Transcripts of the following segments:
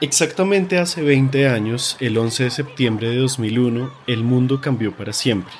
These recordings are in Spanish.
Exactamente hace 20 años, el 11 de septiembre de 2001, el mundo cambió para siempre.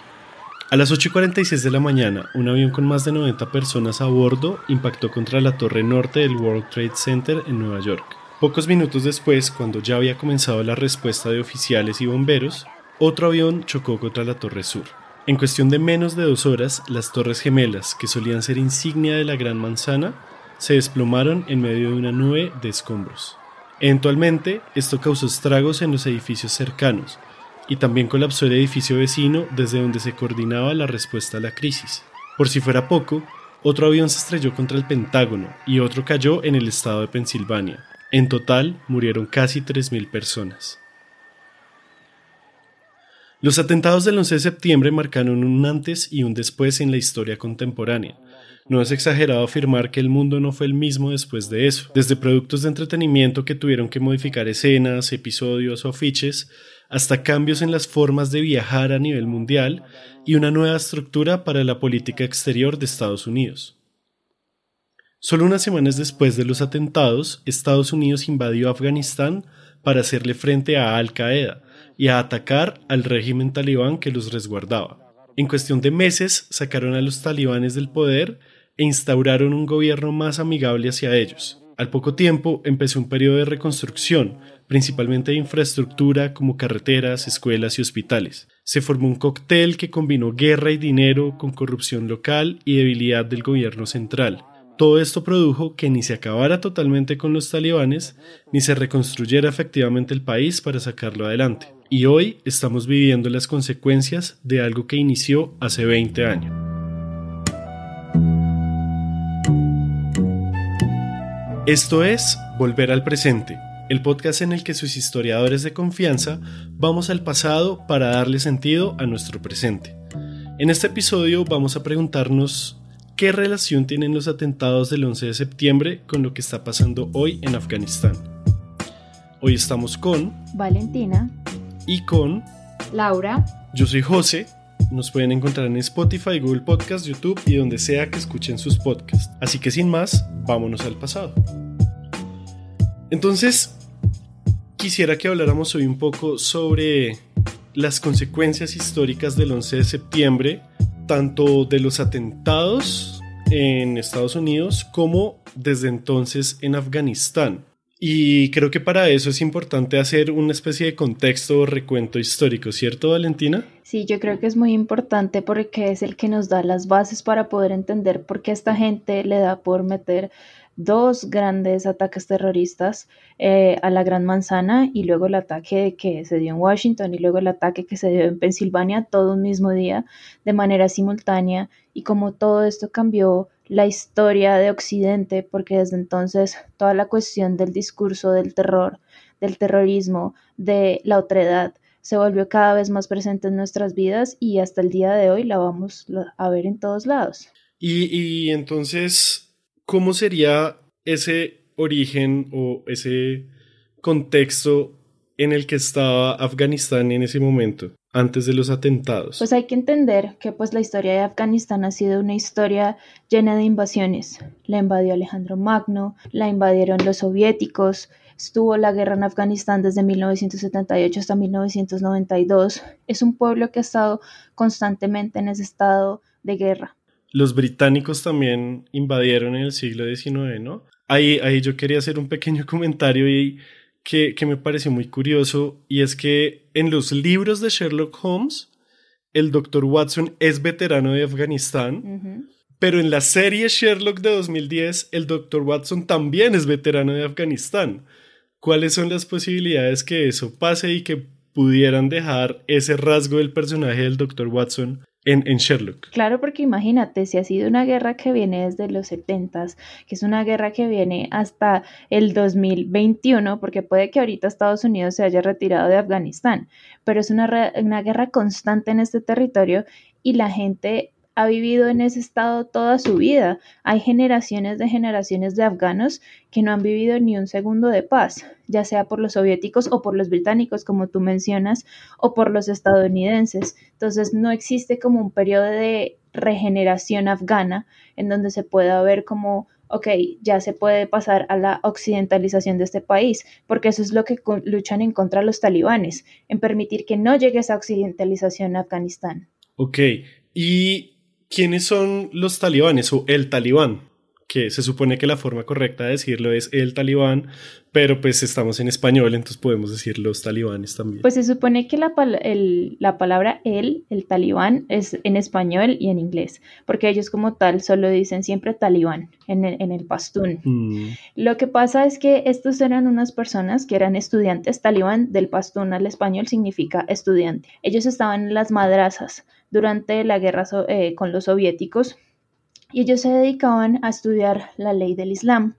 A las 8.46 de la mañana, un avión con más de 90 personas a bordo impactó contra la torre norte del World Trade Center en Nueva York. Pocos minutos después, cuando ya había comenzado la respuesta de oficiales y bomberos, otro avión chocó contra la torre sur. En cuestión de menos de dos horas, las torres gemelas, que solían ser insignia de la Gran Manzana, se desplomaron en medio de una nube de escombros. Eventualmente, esto causó estragos en los edificios cercanos y también colapsó el edificio vecino desde donde se coordinaba la respuesta a la crisis. Por si fuera poco, otro avión se estrelló contra el Pentágono y otro cayó en el estado de Pensilvania. En total, murieron casi 3.000 personas. Los atentados del 11 de septiembre marcaron un antes y un después en la historia contemporánea, no es exagerado afirmar que el mundo no fue el mismo después de eso. Desde productos de entretenimiento que tuvieron que modificar escenas, episodios o afiches, hasta cambios en las formas de viajar a nivel mundial y una nueva estructura para la política exterior de Estados Unidos. Solo unas semanas después de los atentados, Estados Unidos invadió Afganistán para hacerle frente a Al Qaeda y a atacar al régimen talibán que los resguardaba. En cuestión de meses sacaron a los talibanes del poder e instauraron un gobierno más amigable hacia ellos. Al poco tiempo empezó un periodo de reconstrucción, principalmente de infraestructura como carreteras, escuelas y hospitales. Se formó un cóctel que combinó guerra y dinero con corrupción local y debilidad del gobierno central. Todo esto produjo que ni se acabara totalmente con los talibanes, ni se reconstruyera efectivamente el país para sacarlo adelante. Y hoy estamos viviendo las consecuencias de algo que inició hace 20 años. Esto es Volver al Presente, el podcast en el que sus historiadores de confianza vamos al pasado para darle sentido a nuestro presente. En este episodio vamos a preguntarnos qué relación tienen los atentados del 11 de septiembre con lo que está pasando hoy en Afganistán. Hoy estamos con Valentina y con Laura. Yo soy José nos pueden encontrar en Spotify, Google Podcast, YouTube y donde sea que escuchen sus podcasts. Así que sin más, vámonos al pasado. Entonces, quisiera que habláramos hoy un poco sobre las consecuencias históricas del 11 de septiembre, tanto de los atentados en Estados Unidos como desde entonces en Afganistán. Y creo que para eso es importante hacer una especie de contexto o recuento histórico, ¿cierto, Valentina? Sí, yo creo que es muy importante porque es el que nos da las bases para poder entender por qué esta gente le da por meter dos grandes ataques terroristas eh, a la Gran Manzana y luego el ataque que se dio en Washington y luego el ataque que se dio en Pensilvania todo un mismo día de manera simultánea y como todo esto cambió la historia de Occidente, porque desde entonces toda la cuestión del discurso del terror, del terrorismo, de la otredad, se volvió cada vez más presente en nuestras vidas y hasta el día de hoy la vamos a ver en todos lados. Y, y entonces, ¿cómo sería ese origen o ese contexto en el que estaba Afganistán en ese momento? antes de los atentados. Pues hay que entender que pues la historia de Afganistán ha sido una historia llena de invasiones. La invadió Alejandro Magno, la invadieron los soviéticos, estuvo la guerra en Afganistán desde 1978 hasta 1992. Es un pueblo que ha estado constantemente en ese estado de guerra. Los británicos también invadieron en el siglo XIX, ¿no? Ahí, ahí yo quería hacer un pequeño comentario y que, me pareció muy curioso y es que en los libros de Sherlock Holmes, el doctor Watson es veterano de Afganistán. Pero en la serie Sherlock de 2010, el Dr. Watson también es veterano de Afganistán. ¿Cuáles son las posibilidades que eso pase y que pudieran dejar ese rasgo del personaje del Dr. Watson en, Sherlock. Claro, porque imagínate, si ha sido una guerra que viene desde los 70, que es una guerra que viene hasta el 2021, porque puede que ahorita Estados Unidos se haya retirado de Afganistán, pero es una, una guerra constante en este territorio y la gente ha vivido en ese estado toda su vida. Hay generaciones de generaciones de afganos que no han vivido ni un segundo de paz, ya sea por los soviéticos o por los británicos, como tú mencionas, o por los estadounidenses. Entonces no existe como un periodo de regeneración afgana en donde se pueda ver como ok, ya se puede pasar a la occidentalización de este país, porque eso es lo que luchan en contra los talibanes, en permitir que no llegue esa occidentalización a Afganistán. Ok, y ¿Quiénes son los talibanes o el talibán? Que se supone que la forma correcta de decirlo es el talibán, pero pues estamos en español, entonces podemos decir los talibanes también. Pues se supone que la, palabra el, el talibán, es en español y en inglés, porque ellos como tal solo dicen siempre talibán en el, en el pastún. Mm. Lo que pasa es que estos eran unas personas que eran estudiantes, talibán del pastún al español significa estudiante. Ellos estaban en las madrazas durante la guerra eh, con los soviéticos y ellos se dedicaban a estudiar la ley del Islam.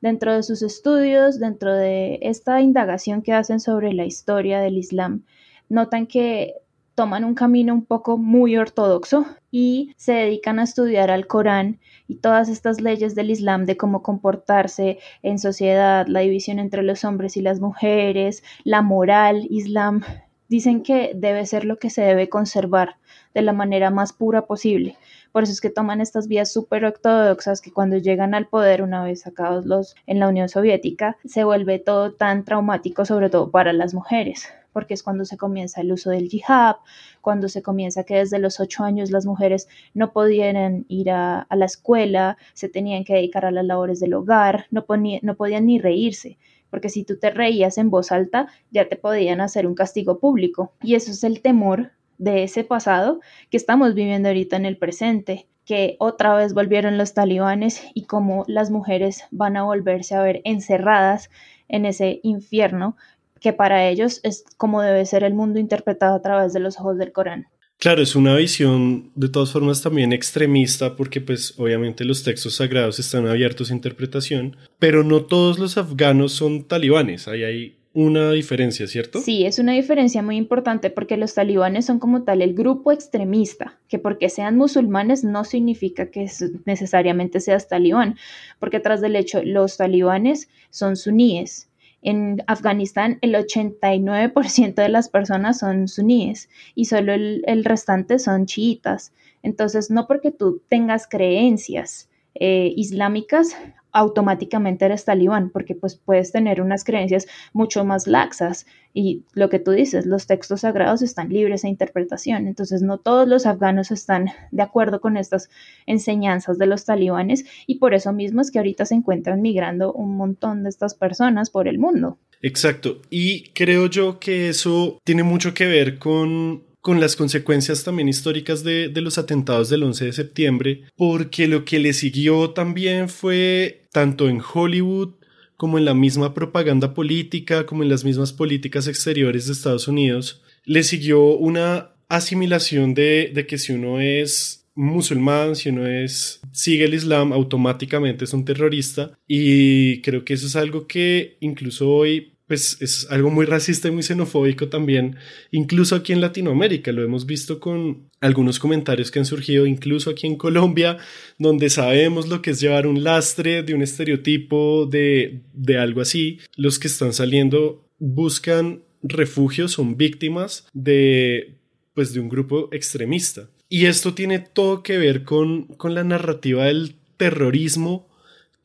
Dentro de sus estudios, dentro de esta indagación que hacen sobre la historia del Islam, notan que toman un camino un poco muy ortodoxo y se dedican a estudiar al Corán y todas estas leyes del Islam de cómo comportarse en sociedad, la división entre los hombres y las mujeres, la moral islam, dicen que debe ser lo que se debe conservar de la manera más pura posible. Por eso es que toman estas vías súper ortodoxas que cuando llegan al poder una vez sacados los en la Unión Soviética se vuelve todo tan traumático sobre todo para las mujeres porque es cuando se comienza el uso del jihad, cuando se comienza que desde los ocho años las mujeres no podían ir a, la escuela, se tenían que dedicar a las labores del hogar, no podían ni reírse, porque si tú te reías en voz alta ya te podían hacer un castigo público. Y eso es el temor de ese pasado que estamos viviendo ahorita en el presente, que otra vez volvieron los talibanes y cómo las mujeres van a volverse a ver encerradas en ese infierno que para ellos es como debe ser el mundo interpretado a través de los ojos del Corán. Claro, es una visión de todas formas también extremista porque pues obviamente los textos sagrados están abiertos a interpretación, pero no todos los afganos son talibanes, ahí hay una diferencia, ¿cierto? Sí, es una diferencia muy importante porque los talibanes son como tal el grupo extremista, que porque sean musulmanes no significa que necesariamente seas talibán, porque atrás del hecho los talibanes son suníes en Afganistán el 89% de las personas son suníes y solo el, restante son chiitas. Entonces, no porque tú tengas creencias eh, islámicas automáticamente eres talibán, porque pues puedes tener unas creencias mucho más laxas y lo que tú dices, los textos sagrados están libres de interpretación, entonces no todos los afganos están de acuerdo con estas enseñanzas de los talibanes y por eso mismo es que ahorita se encuentran migrando un montón de estas personas por el mundo. Exacto, y creo yo que eso tiene mucho que ver con con las consecuencias también históricas de, los atentados del 11 de septiembre, porque lo que le siguió también fue tanto en Hollywood como en la misma propaganda política, como en las mismas políticas exteriores de Estados Unidos, le siguió una asimilación de, de que si uno es musulmán, si uno es sigue el Islam, automáticamente es un terrorista y creo que eso es algo que incluso hoy pues es algo muy racista y muy xenofóbico también, incluso aquí en Latinoamérica, lo hemos visto con algunos comentarios que han surgido, incluso aquí en Colombia, donde sabemos lo que es llevar un lastre de un estereotipo, de, algo así, los que están saliendo buscan refugio, son víctimas de, pues, de un grupo extremista. Y esto tiene todo que ver con, con la narrativa del terrorismo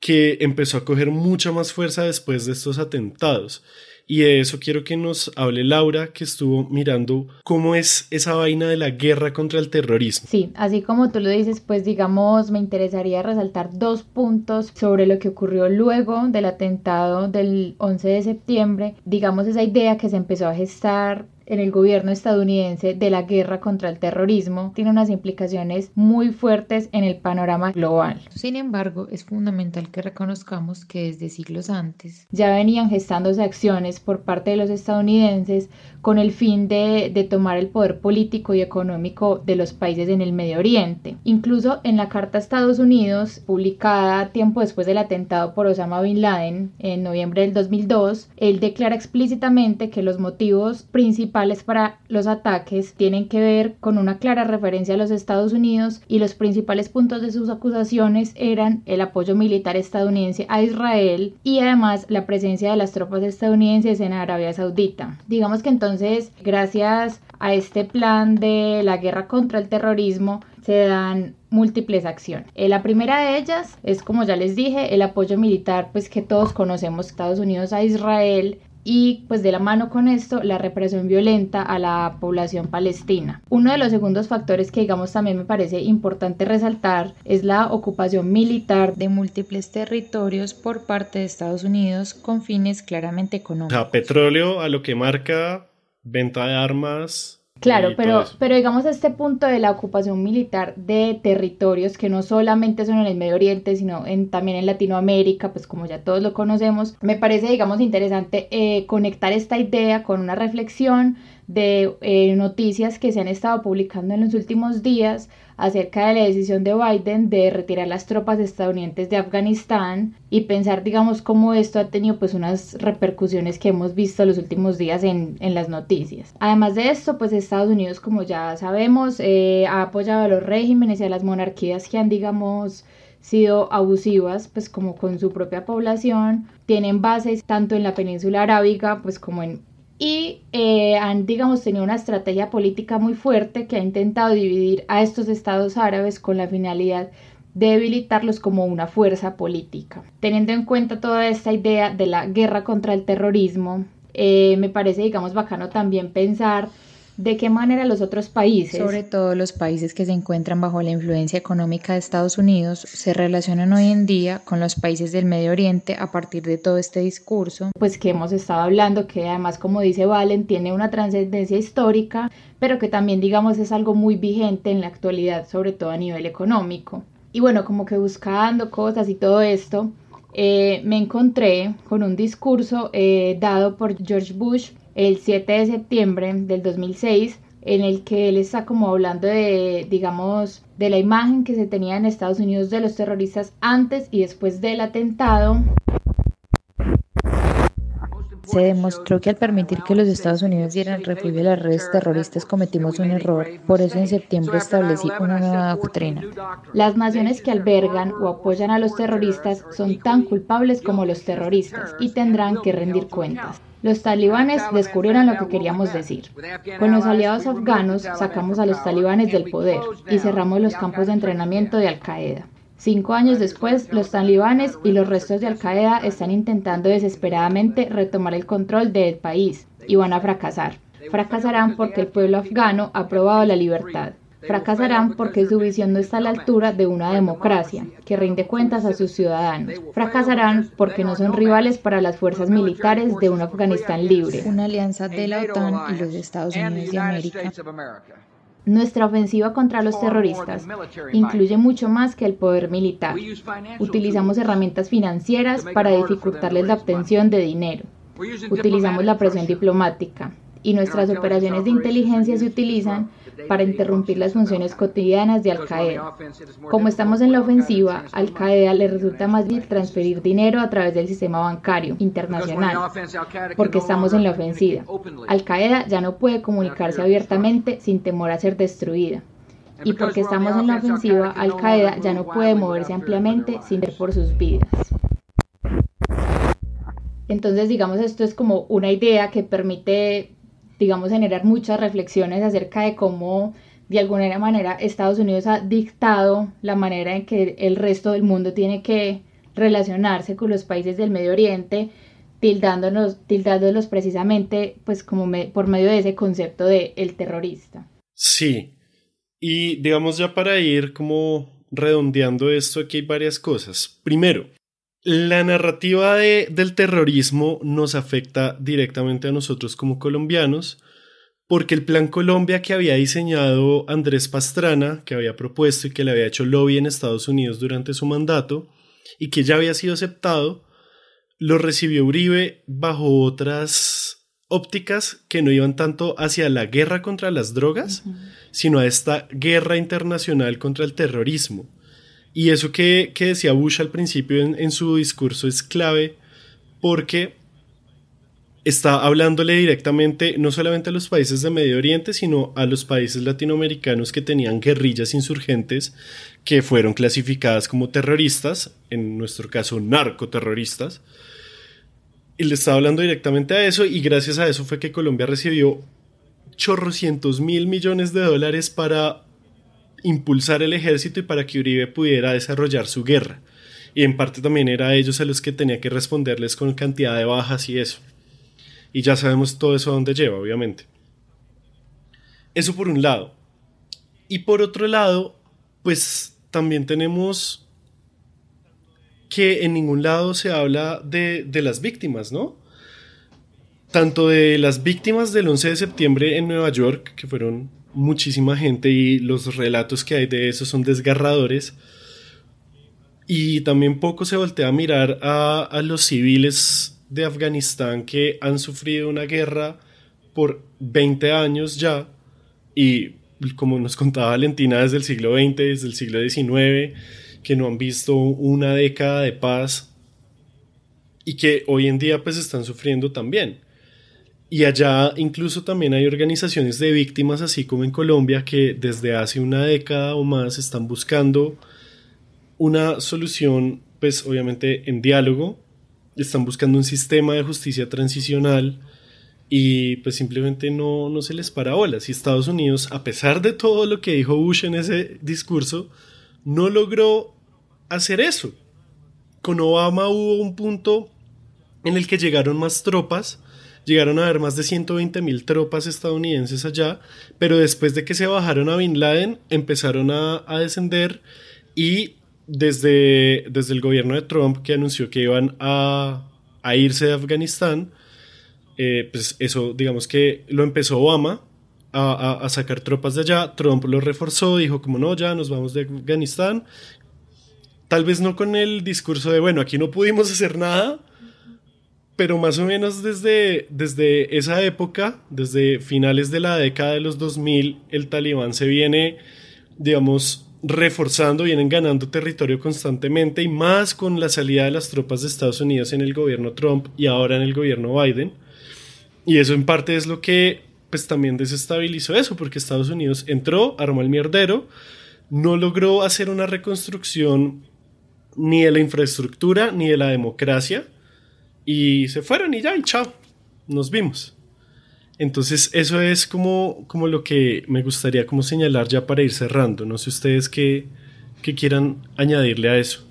que empezó a coger mucha más fuerza después de estos atentados. Y de eso quiero que nos hable Laura, que estuvo mirando cómo es esa vaina de la guerra contra el terrorismo. Sí, así como tú lo dices, pues digamos, me interesaría resaltar dos puntos sobre lo que ocurrió luego del atentado del 11 de septiembre. Digamos, esa idea que se empezó a gestar en el gobierno estadounidense de la guerra contra el terrorismo tiene unas implicaciones muy fuertes en el panorama global. Sin embargo, es fundamental que reconozcamos que desde siglos antes ya venían gestándose acciones por parte de los estadounidenses con el fin de, tomar el poder político y económico de los países en el Medio Oriente. Incluso en la Carta a Estados Unidos, publicada tiempo después del atentado por Osama Bin Laden en noviembre del 2002, él declara explícitamente que los motivos principales para los ataques tienen que ver con una clara referencia a los Estados Unidos y los principales puntos de sus acusaciones eran el apoyo militar estadounidense a Israel y además la presencia de las tropas estadounidenses en Arabia Saudita. Digamos que entonces, gracias a este plan de la guerra contra el terrorismo, se dan múltiples acciones. Eh, la primera de ellas es, como ya les dije, el apoyo militar, pues que todos conocemos, Estados Unidos a Israel, y pues de la mano con esto la represión violenta a la población palestina. Uno de los segundos factores que digamos también me parece importante resaltar es la ocupación militar de múltiples territorios por parte de Estados Unidos con fines claramente económicos. O petróleo a lo que marca venta de armas Claro, pero, pero digamos este punto de la ocupación militar de territorios que no solamente son en el Medio Oriente, sino en, también en Latinoamérica, pues como ya todos lo conocemos, me parece, digamos, interesante eh, conectar esta idea con una reflexión de eh, noticias que se han estado publicando en los últimos días acerca de la decisión de Biden de retirar las tropas estadounidenses de Afganistán y pensar, digamos, cómo esto ha tenido pues unas repercusiones que hemos visto los últimos días en, las noticias. Además de esto, pues Estados Unidos, como ya sabemos, eh, ha apoyado a los regímenes y a las monarquías que han, digamos, sido abusivas, pues como con su propia población, tienen bases tanto en la península arábiga, pues como en y eh, han, digamos, tenido una estrategia política muy fuerte que ha intentado dividir a estos estados árabes con la finalidad de debilitarlos como una fuerza política. Teniendo en cuenta toda esta idea de la guerra contra el terrorismo, eh, me parece, digamos, bacano también pensar ¿De qué manera los otros países? Sobre todo los países que se encuentran bajo la influencia económica de Estados Unidos se relacionan hoy en día con los países del Medio Oriente a partir de todo este discurso. Pues que hemos estado hablando, que además como dice Valen, tiene una trascendencia histórica, pero que también digamos es algo muy vigente en la actualidad, sobre todo a nivel económico. Y bueno, como que buscando cosas y todo esto, eh, me encontré con un discurso eh, dado por George Bush el 7 de septiembre del 2006 en el que él está como hablando de, digamos, de la imagen que se tenía en Estados Unidos de los terroristas antes y después del atentado. Se demostró que al permitir que los Estados Unidos dieran refugio a las redes terroristas cometimos un error. Por eso en septiembre establecí una nueva doctrina. Las naciones que albergan o apoyan a los terroristas son tan culpables como los terroristas y tendrán que rendir cuentas. Los talibanes descubrieron lo que queríamos decir. Con los aliados afganos sacamos a los talibanes del poder y cerramos los campos de entrenamiento de Al-Qaeda. Cinco años después, los talibanes y los restos de Al-Qaeda están intentando desesperadamente retomar el control del país y van a fracasar. Fracasarán porque el pueblo afgano ha probado la libertad. Fracasarán porque su visión no está a la altura de una democracia que rinde cuentas a sus ciudadanos. Fracasarán porque no son rivales para las fuerzas militares de un Afganistán libre. Una alianza de la OTAN y los Estados Unidos de América. Nuestra ofensiva contra los terroristas incluye mucho más que el poder militar. Utilizamos herramientas financieras para dificultarles la obtención de dinero. Utilizamos la presión diplomática y nuestras operaciones de inteligencia se utilizan para interrumpir las funciones cotidianas de Al Qaeda. Como estamos en la ofensiva, Al Qaeda le resulta más bien transferir dinero a través del sistema bancario internacional, porque estamos en la ofensiva. Al Qaeda ya no puede comunicarse abiertamente sin temor a ser destruida. Y porque estamos en la ofensiva, Al Qaeda ya no puede moverse ampliamente sin ver por sus vidas. Entonces, digamos, esto es como una idea que permite digamos, generar muchas reflexiones acerca de cómo de alguna manera Estados Unidos ha dictado la manera en que el resto del mundo tiene que relacionarse con los países del Medio Oriente, tildándolos precisamente pues como por medio de ese concepto de el terrorista. Sí, y digamos ya para ir como redondeando esto, aquí hay varias cosas. Primero, la narrativa del terrorismo nos afecta directamente a nosotros como colombianos, porque el Plan Colombia que había diseñado Andrés Pastrana, que había propuesto y que le había hecho lobby en Estados Unidos durante su mandato, y que ya había sido aceptado, lo recibió Uribe bajo otras ópticas que no iban tanto hacia la guerra contra las drogas, sino a esta guerra internacional contra el terrorismo y eso que, decía Bush al principio en, en su discurso es clave porque está hablándole directamente no solamente a los países de Medio Oriente, sino a los países latinoamericanos que tenían guerrillas insurgentes que fueron clasificadas como terroristas, en nuestro caso narcoterroristas. Y le está hablando directamente a eso y gracias a eso fue que Colombia recibió chorrocientos mil millones de dólares para impulsar el ejército y para que Uribe pudiera desarrollar su guerra. Y en parte también era ellos a los que tenía que responderles con cantidad de bajas y eso. Y ya sabemos todo eso a dónde lleva, obviamente. Eso por un lado. Y por otro lado, pues también tenemos que en ningún lado se habla de, de las víctimas, ¿no? Tanto de las víctimas del 11 de septiembre en Nueva York, que fueron muchísima gente y los relatos que hay de eso son desgarradores. Y también poco se voltea a mirar a, los civiles de Afganistán que han sufrido una guerra por 20 años ya y como nos contaba Valentina desde el siglo XX, desde el siglo XIX, que no han visto una década de paz y que hoy en día pues están sufriendo también. Y allá incluso también hay organizaciones de víctimas, así como en Colombia, que desde hace una década o más están buscando una solución, pues obviamente en diálogo, están buscando un sistema de justicia transicional y pues simplemente no, no se les para olas. Y Estados Unidos, a pesar de todo lo que dijo Bush en ese discurso, no logró hacer eso. Con Obama hubo un punto en el que llegaron más tropas Llegaron a haber más de 120 mil tropas estadounidenses allá, pero después de que se bajaron a Bin Laden empezaron a, descender y desde, desde el gobierno de Trump que anunció que iban a, irse de Afganistán, eh, pues eso digamos que lo empezó Obama a, a, sacar tropas de allá, Trump lo reforzó, dijo como no, ya nos vamos de Afganistán, tal vez no con el discurso de bueno, aquí no pudimos hacer nada, pero más o menos desde, desde esa época, desde finales de la década de los 2000, el talibán se viene, digamos, reforzando, vienen ganando territorio constantemente y más con la salida de las tropas de Estados Unidos en el gobierno Trump y ahora en el gobierno Biden. Y eso en parte es lo que pues también desestabilizó eso, porque Estados Unidos entró, armó el mierdero, no logró hacer una reconstrucción ni de la infraestructura ni de la democracia, y se fueron y ya, y chao, nos vimos. Entonces, eso es como, como lo que me gustaría como señalar ya para ir cerrando. No sé ustedes qué, quieran añadirle a eso.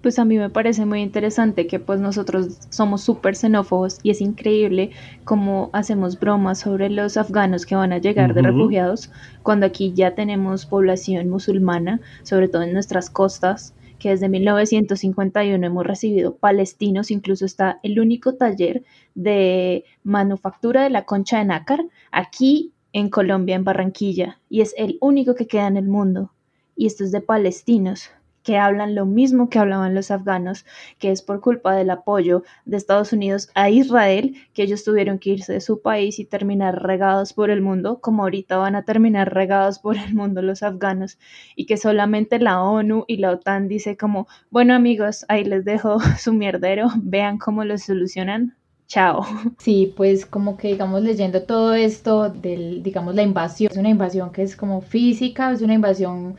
Pues a mí me parece muy interesante que pues nosotros somos súper xenófobos y es increíble cómo hacemos bromas sobre los afganos que van a llegar de refugiados cuando aquí ya tenemos población musulmana, sobre todo en nuestras costas que desde 1951 hemos recibido palestinos, incluso está el único taller de manufactura de la concha de nácar aquí en Colombia, en Barranquilla, y es el único que queda en el mundo, y esto es de palestinos que hablan lo mismo que hablaban los afganos, que es por culpa del apoyo de Estados Unidos a Israel, que ellos tuvieron que irse de su país y terminar regados por el mundo, como ahorita van a terminar regados por el mundo los afganos, y que solamente la ONU y la OTAN dice como, bueno amigos, ahí les dejo su mierdero, vean cómo lo solucionan, chao. Sí, pues como que digamos leyendo todo esto del, digamos, la invasión, es una invasión que es como física, es una invasión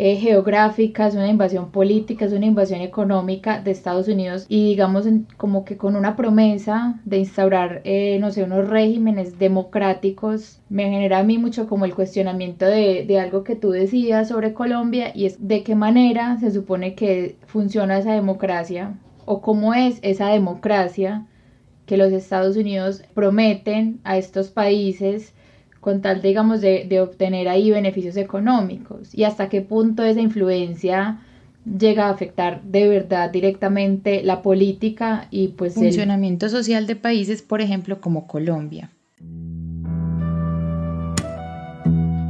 eh, geográfica, es una invasión política, es una invasión económica de Estados Unidos y digamos como que con una promesa de instaurar, eh, no sé, unos regímenes democráticos, me genera a mí mucho como el cuestionamiento de, de algo que tú decías sobre Colombia y es de qué manera se supone que funciona esa democracia o cómo es esa democracia que los Estados Unidos prometen a estos países con tal, digamos, de, obtener ahí beneficios económicos y hasta qué punto esa influencia llega a afectar de verdad directamente la política y pues el funcionamiento social de países, por ejemplo, como Colombia.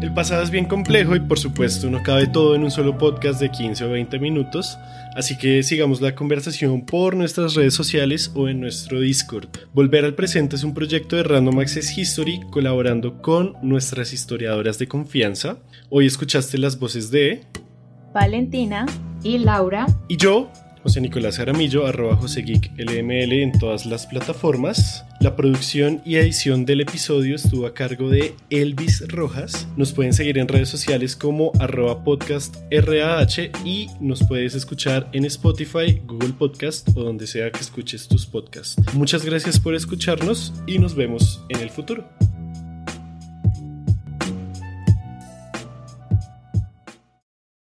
El pasado es bien complejo y por supuesto no cabe todo en un solo podcast de 15 o 20 minutos, así que sigamos la conversación por nuestras redes sociales o en nuestro Discord. Volver al presente es un proyecto de Random Access History colaborando con nuestras historiadoras de confianza. Hoy escuchaste las voces de Valentina y Laura y yo, José Nicolás Aramillo, arroba José en todas las plataformas. La producción y edición del episodio estuvo a cargo de Elvis Rojas. Nos pueden seguir en redes sociales como arroba podcast y nos puedes escuchar en Spotify, Google Podcast o donde sea que escuches tus podcasts. Muchas gracias por escucharnos y nos vemos en el futuro.